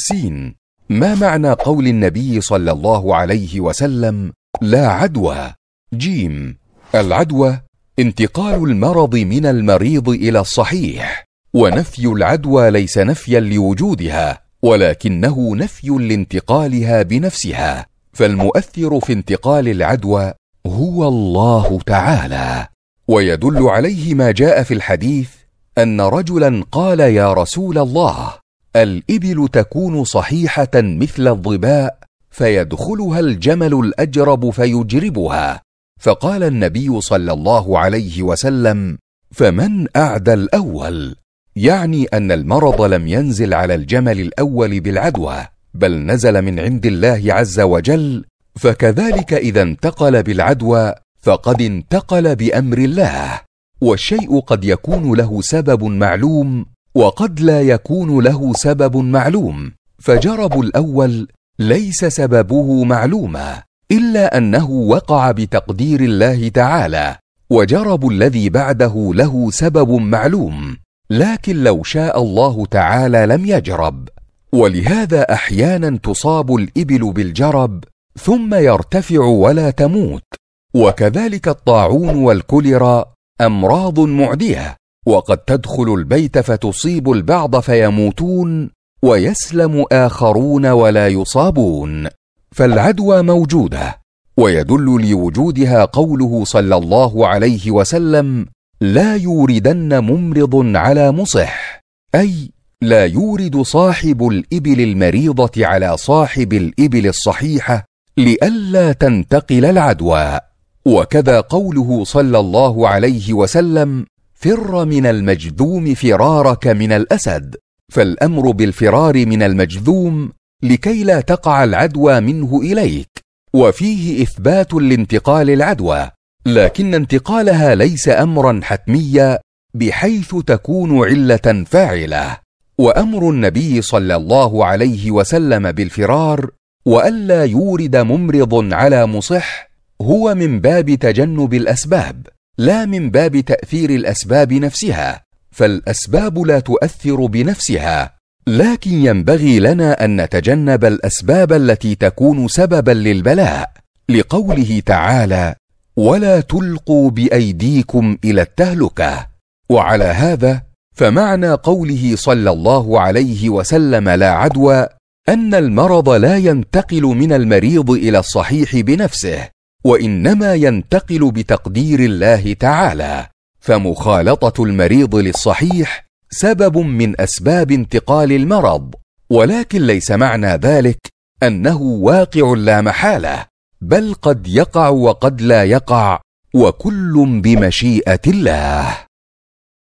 سين ما معنى قول النبي صلى الله عليه وسلم لا عدوى جيم العدوى انتقال المرض من المريض الى الصحيح ونفي العدوى ليس نفيا لوجودها ولكنه نفي لانتقالها بنفسها فالمؤثر في انتقال العدوى هو الله تعالى ويدل عليه ما جاء في الحديث ان رجلا قال يا رسول الله الإبل تكون صحيحة مثل الظباء فيدخلها الجمل الأجرب فيجربها فقال النبي صلى الله عليه وسلم فمن أعدى الأول يعني أن المرض لم ينزل على الجمل الأول بالعدوى بل نزل من عند الله عز وجل فكذلك إذا انتقل بالعدوى فقد انتقل بأمر الله والشيء قد يكون له سبب معلوم وقد لا يكون له سبب معلوم فجرب الاول ليس سببه معلوما الا انه وقع بتقدير الله تعالى وجرب الذي بعده له سبب معلوم لكن لو شاء الله تعالى لم يجرب ولهذا احيانا تصاب الابل بالجرب ثم يرتفع ولا تموت وكذلك الطاعون والكوليرا امراض معديه وقد تدخل البيت فتصيب البعض فيموتون ويسلم اخرون ولا يصابون فالعدوى موجوده ويدل لوجودها قوله صلى الله عليه وسلم لا يوردن ممرض على مصح اي لا يورد صاحب الابل المريضه على صاحب الابل الصحيحه لئلا تنتقل العدوى وكذا قوله صلى الله عليه وسلم فر من المجذوم فرارك من الاسد فالامر بالفرار من المجذوم لكي لا تقع العدوى منه اليك وفيه اثبات لانتقال العدوى لكن انتقالها ليس امرا حتميا بحيث تكون عله فاعله وامر النبي صلى الله عليه وسلم بالفرار والا يورد ممرض على مصح هو من باب تجنب الاسباب لا من باب تاثير الاسباب نفسها فالاسباب لا تؤثر بنفسها لكن ينبغي لنا ان نتجنب الاسباب التي تكون سببا للبلاء لقوله تعالى ولا تلقوا بايديكم الى التهلكه وعلى هذا فمعنى قوله صلى الله عليه وسلم لا عدوى ان المرض لا ينتقل من المريض الى الصحيح بنفسه وانما ينتقل بتقدير الله تعالى فمخالطه المريض للصحيح سبب من اسباب انتقال المرض ولكن ليس معنى ذلك انه واقع لا محاله بل قد يقع وقد لا يقع وكل بمشيئه الله